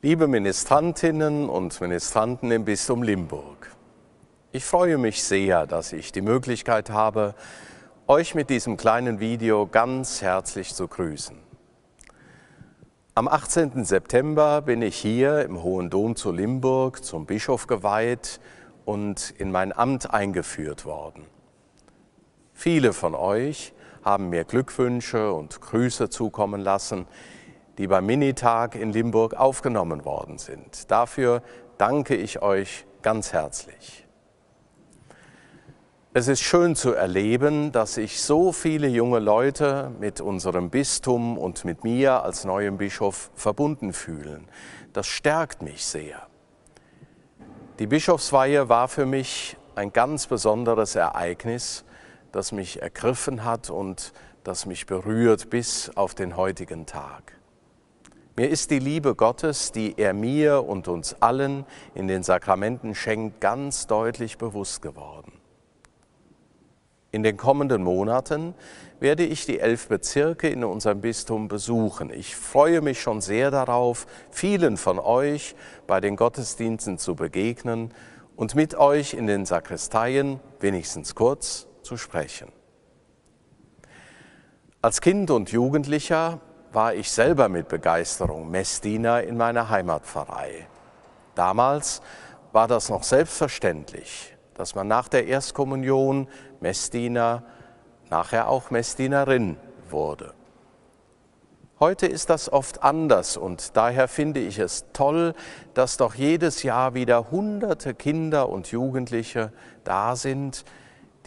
Liebe Ministrantinnen und Ministranten im Bistum Limburg, ich freue mich sehr, dass ich die Möglichkeit habe, euch mit diesem kleinen Video ganz herzlich zu grüßen. Am 18. September bin ich hier im Hohen Dom zu Limburg zum Bischof geweiht und in mein Amt eingeführt worden. Viele von euch haben mir Glückwünsche und Grüße zukommen lassen, die beim Minitag in Limburg aufgenommen worden sind. Dafür danke ich euch ganz herzlich. Es ist schön zu erleben, dass sich so viele junge Leute mit unserem Bistum und mit mir als neuem Bischof verbunden fühlen. Das stärkt mich sehr. Die Bischofsweihe war für mich ein ganz besonderes Ereignis, das mich ergriffen hat und das mich berührt bis auf den heutigen Tag. Mir ist die Liebe Gottes, die er mir und uns allen in den Sakramenten schenkt, ganz deutlich bewusst geworden. In den kommenden Monaten werde ich die elf Bezirke in unserem Bistum besuchen. Ich freue mich schon sehr darauf, vielen von euch bei den Gottesdiensten zu begegnen und mit euch in den Sakristeien wenigstens kurz zu sprechen. Als Kind und Jugendlicher war ich selber mit Begeisterung Messdiener in meiner Heimatpfarrei. Damals war das noch selbstverständlich, dass man nach der Erstkommunion Messdiener, nachher auch Messdienerin wurde. Heute ist das oft anders und daher finde ich es toll, dass doch jedes Jahr wieder hunderte Kinder und Jugendliche da sind,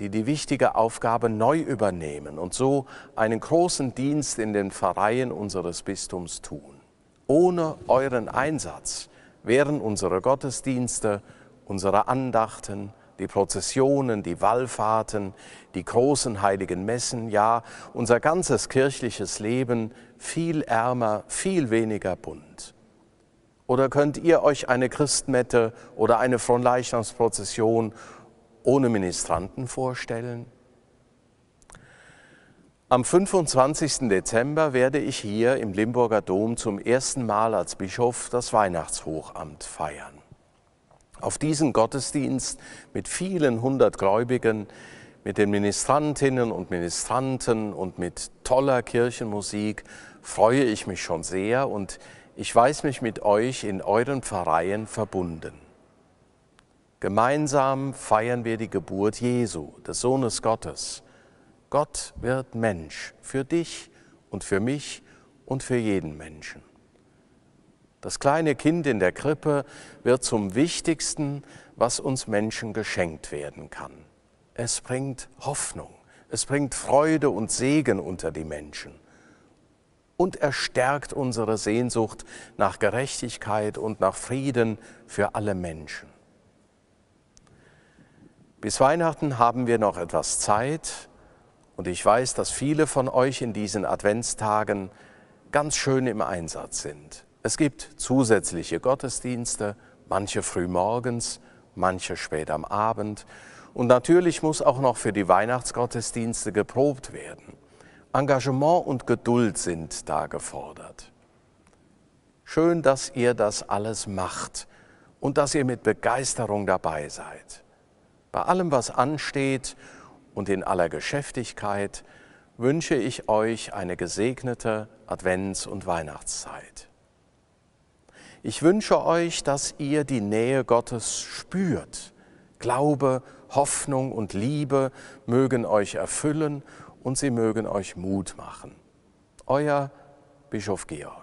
die die wichtige Aufgabe neu übernehmen und so einen großen Dienst in den Pfarreien unseres Bistums tun. Ohne euren Einsatz wären unsere Gottesdienste, unsere Andachten, die Prozessionen, die Wallfahrten, die großen heiligen Messen, ja, unser ganzes kirchliches Leben viel ärmer, viel weniger bunt. Oder könnt ihr euch eine Christmette oder eine Fronleichnamsprozession ohne Ministranten vorstellen. Am 25. Dezember werde ich hier im Limburger Dom zum ersten Mal als Bischof das Weihnachtshochamt feiern. Auf diesen Gottesdienst mit vielen hundert Gläubigen, mit den Ministrantinnen und Ministranten und mit toller Kirchenmusik freue ich mich schon sehr und ich weiß mich mit euch in euren Pfarreien verbunden. Gemeinsam feiern wir die Geburt Jesu, des Sohnes Gottes. Gott wird Mensch für dich und für mich und für jeden Menschen. Das kleine Kind in der Krippe wird zum Wichtigsten, was uns Menschen geschenkt werden kann. Es bringt Hoffnung, es bringt Freude und Segen unter die Menschen und er stärkt unsere Sehnsucht nach Gerechtigkeit und nach Frieden für alle Menschen. Bis Weihnachten haben wir noch etwas Zeit und ich weiß, dass viele von euch in diesen Adventstagen ganz schön im Einsatz sind. Es gibt zusätzliche Gottesdienste, manche früh morgens, manche spät am Abend und natürlich muss auch noch für die Weihnachtsgottesdienste geprobt werden. Engagement und Geduld sind da gefordert. Schön, dass ihr das alles macht und dass ihr mit Begeisterung dabei seid. Bei allem, was ansteht und in aller Geschäftigkeit wünsche ich euch eine gesegnete Advents- und Weihnachtszeit. Ich wünsche euch, dass ihr die Nähe Gottes spürt. Glaube, Hoffnung und Liebe mögen euch erfüllen und sie mögen euch Mut machen. Euer Bischof Georg.